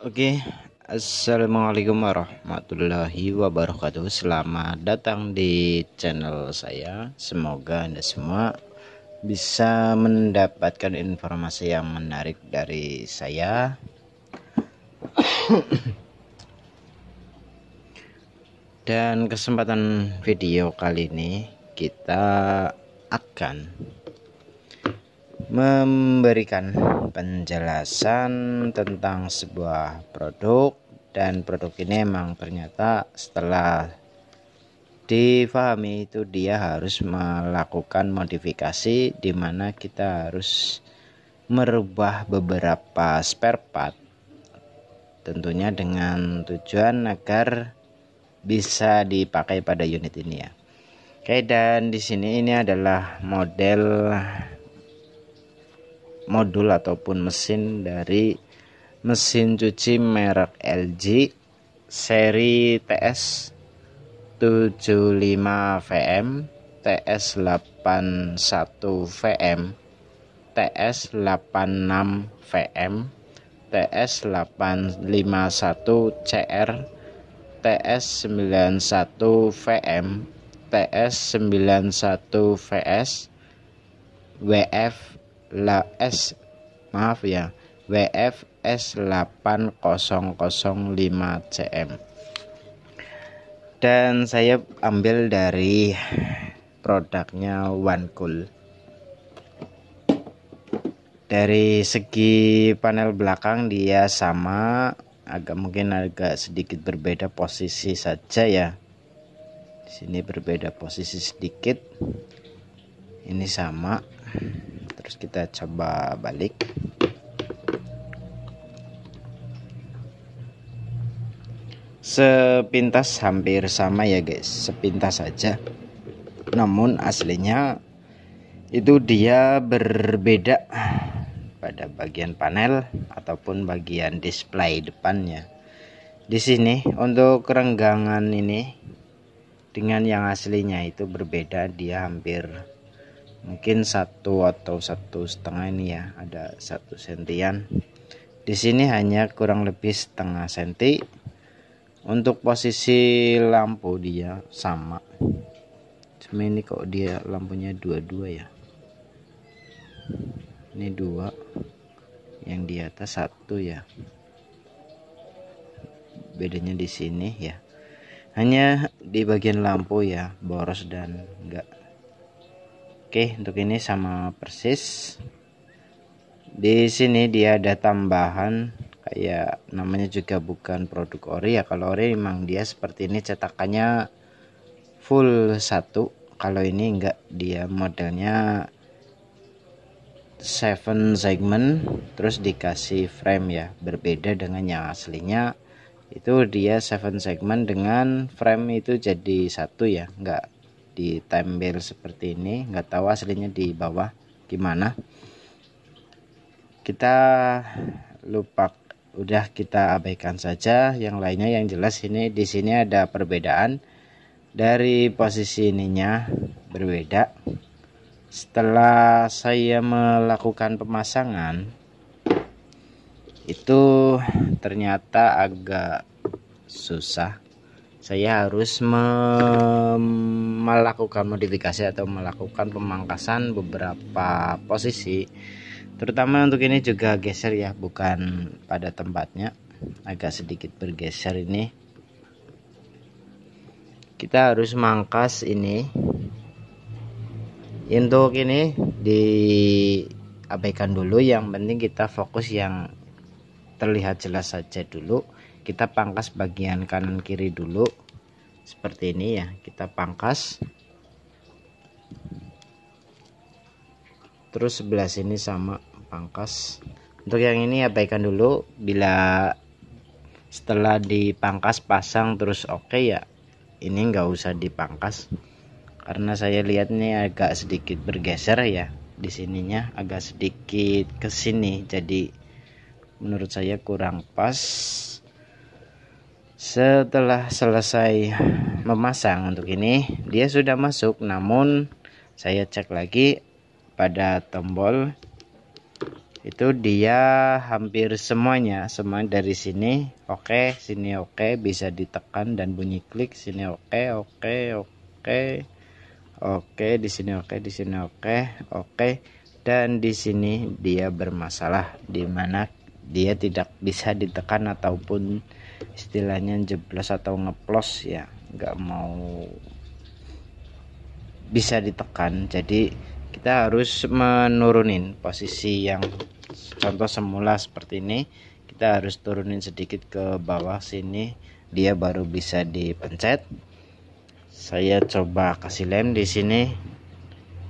Oke, okay. assalamualaikum warahmatullahi wabarakatuh. Selamat datang di channel saya. Semoga Anda semua bisa mendapatkan informasi yang menarik dari saya. Dan kesempatan video kali ini kita akan memberikan penjelasan tentang sebuah produk dan produk ini memang ternyata setelah difahami itu dia harus melakukan modifikasi di mana kita harus merubah beberapa spare part tentunya dengan tujuan agar bisa dipakai pada unit ini ya. Oke dan di sini ini adalah model modul ataupun mesin dari mesin cuci merek LG seri TS 75 VM, TS 81 VM, TS 86 VM, TS 851 CR, TS 91 VM, TS 91 VS, WF S maaf ya WF S8005CM dan saya ambil dari produknya One Cool dari segi panel belakang dia sama agak mungkin agak sedikit berbeda posisi saja ya di sini berbeda posisi sedikit ini sama terus kita coba balik sepintas hampir sama ya guys sepintas saja namun aslinya itu dia berbeda pada bagian panel ataupun bagian display depannya di sini untuk kerenggangan ini dengan yang aslinya itu berbeda dia hampir mungkin satu atau satu setengah ini ya ada satu sentian di sini hanya kurang lebih setengah senti untuk posisi lampu dia sama cuma ini kok dia lampunya dua-dua ya ini dua yang di atas satu ya bedanya di sini ya hanya di bagian lampu ya boros dan enggak Oke, untuk ini sama persis. Di sini dia ada tambahan kayak namanya juga bukan produk ori ya. Kalau ori memang dia seperti ini cetakannya full satu. Kalau ini enggak dia modelnya seven segment terus dikasih frame ya. Berbeda dengan yang aslinya itu dia seven segment dengan frame itu jadi satu ya. Enggak ditempel seperti ini nggak tahu aslinya di bawah gimana kita lupa udah kita abaikan saja yang lainnya yang jelas ini di sini ada perbedaan dari posisi ininya berbeda setelah saya melakukan pemasangan itu ternyata agak susah saya harus mem melakukan modifikasi atau melakukan pemangkasan beberapa posisi terutama untuk ini juga geser ya bukan pada tempatnya agak sedikit bergeser ini kita harus mangkas ini untuk ini diabaikan dulu yang penting kita fokus yang terlihat jelas saja dulu kita pangkas bagian kanan kiri dulu seperti ini ya kita pangkas terus sebelah sini sama pangkas untuk yang ini abaikan dulu bila setelah dipangkas pasang terus oke okay ya ini nggak usah dipangkas karena saya lihat ini agak sedikit bergeser ya di sininya agak sedikit ke sini jadi menurut saya kurang pas setelah selesai memasang untuk ini dia sudah masuk namun saya cek lagi pada tombol itu dia hampir semuanya semua dari sini oke okay, sini oke okay, bisa ditekan dan bunyi klik sini oke okay, oke okay, oke okay. oke okay, di sini oke okay, di sini oke okay, oke okay. dan di sini dia bermasalah dimana dia tidak bisa ditekan ataupun istilahnya jeblos atau ngeplos ya nggak mau bisa ditekan jadi kita harus menurunin posisi yang contoh semula seperti ini kita harus turunin sedikit ke bawah sini dia baru bisa dipencet saya coba kasih lem di sini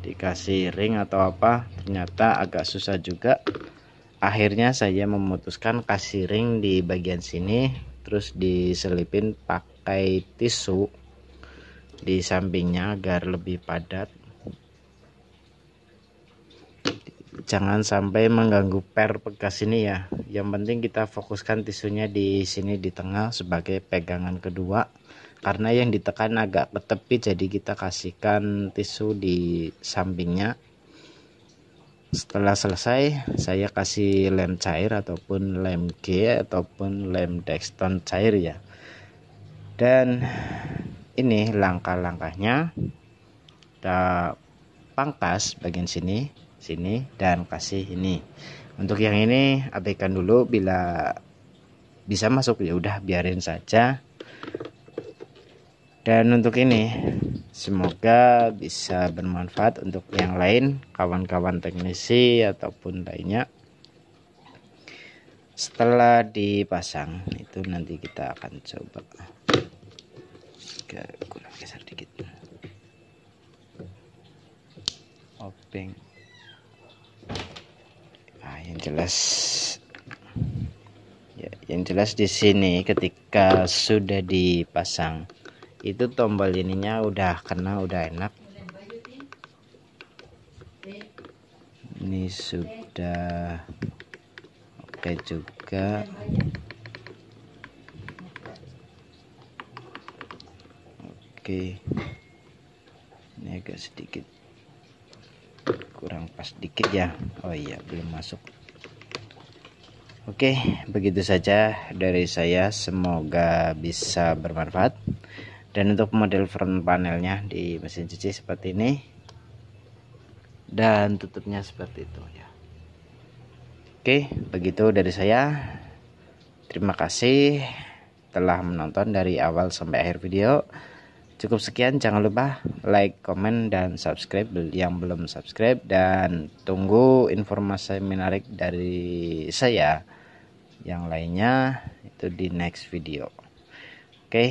dikasih ring atau apa ternyata agak susah juga akhirnya saya memutuskan kasih ring di bagian sini terus diselipin pakai tisu di sampingnya agar lebih padat jangan sampai mengganggu per bekas ini ya yang penting kita fokuskan tisunya di sini di tengah sebagai pegangan kedua karena yang ditekan agak ke tepi jadi kita kasihkan tisu di sampingnya setelah selesai saya kasih lem cair ataupun lem G ataupun lem dexton cair ya dan ini langkah-langkahnya kita pangkas bagian sini sini dan kasih ini untuk yang ini abaikan dulu bila bisa masuk ya udah biarin saja dan untuk ini Semoga bisa bermanfaat untuk yang lain, kawan-kawan teknisi ataupun lainnya. Setelah dipasang, itu nanti kita akan coba. Oke, kurang geser dikit. Openg. Nah, yang jelas ya, yang jelas di sini ketika sudah dipasang itu tombol ininya udah kena udah enak ini sudah oke juga oke ini agak sedikit kurang pas dikit ya Oh iya belum masuk Oke begitu saja dari saya semoga bisa bermanfaat dan untuk model front panelnya di mesin cuci seperti ini dan tutupnya seperti itu ya Oke begitu dari saya terima kasih telah menonton dari awal sampai akhir video cukup sekian jangan lupa like comment dan subscribe yang belum subscribe dan tunggu informasi menarik dari saya yang lainnya itu di next video oke okay.